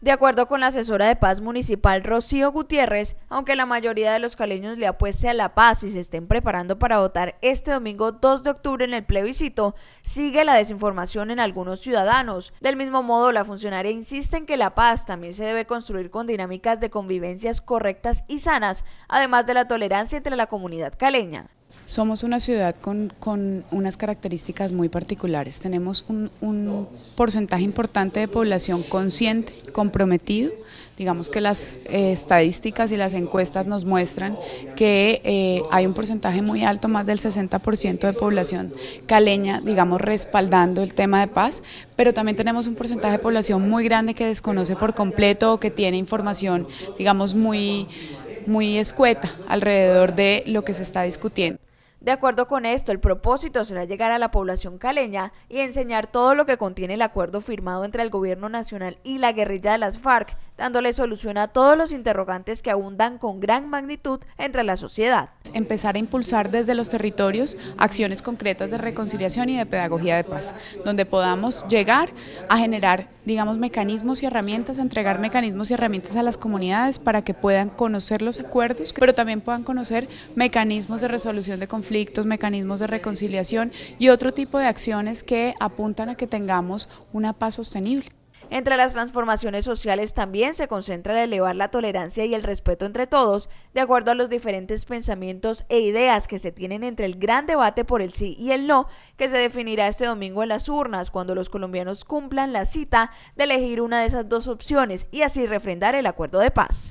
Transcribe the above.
De acuerdo con la asesora de paz municipal Rocío Gutiérrez, aunque la mayoría de los caleños le apueste a la paz y se estén preparando para votar este domingo 2 de octubre en el plebiscito, sigue la desinformación en algunos ciudadanos. Del mismo modo, la funcionaria insiste en que la paz también se debe construir con dinámicas de convivencias correctas y sanas, además de la tolerancia entre la comunidad caleña. Somos una ciudad con, unas características muy particulares. Tenemos un, porcentaje importante de población consciente, comprometido. Digamos que las eh, estadísticas y las encuestas nos muestran que eh, hay un porcentaje muy alto, más del 60% de población caleña, digamos, respaldando el tema de paz, pero también tenemos un porcentaje de población muy grande que desconoce por completo o que tiene información, digamos, muy muy escueta alrededor de lo que se está discutiendo. De acuerdo con esto, el propósito será llegar a la población caleña y enseñar todo lo que contiene el acuerdo firmado entre el Gobierno Nacional y la guerrilla de las FARC dándole solución a todos los interrogantes que abundan con gran magnitud entre la sociedad. Empezar a impulsar desde los territorios acciones concretas de reconciliación y de pedagogía de paz, donde podamos llegar a generar, digamos, mecanismos y herramientas, entregar mecanismos y herramientas a las comunidades para que puedan conocer los acuerdos, pero también puedan conocer mecanismos de resolución de conflictos, mecanismos de reconciliación y otro tipo de acciones que apuntan a que tengamos una paz sostenible. Entre las transformaciones sociales también se concentra el elevar la tolerancia y el respeto entre todos, de acuerdo a los diferentes pensamientos e ideas que se tienen entre el gran debate por el sí y el no, que se definirá este domingo en las urnas, cuando los colombianos cumplan la cita de elegir una de esas dos opciones y así refrendar el acuerdo de paz.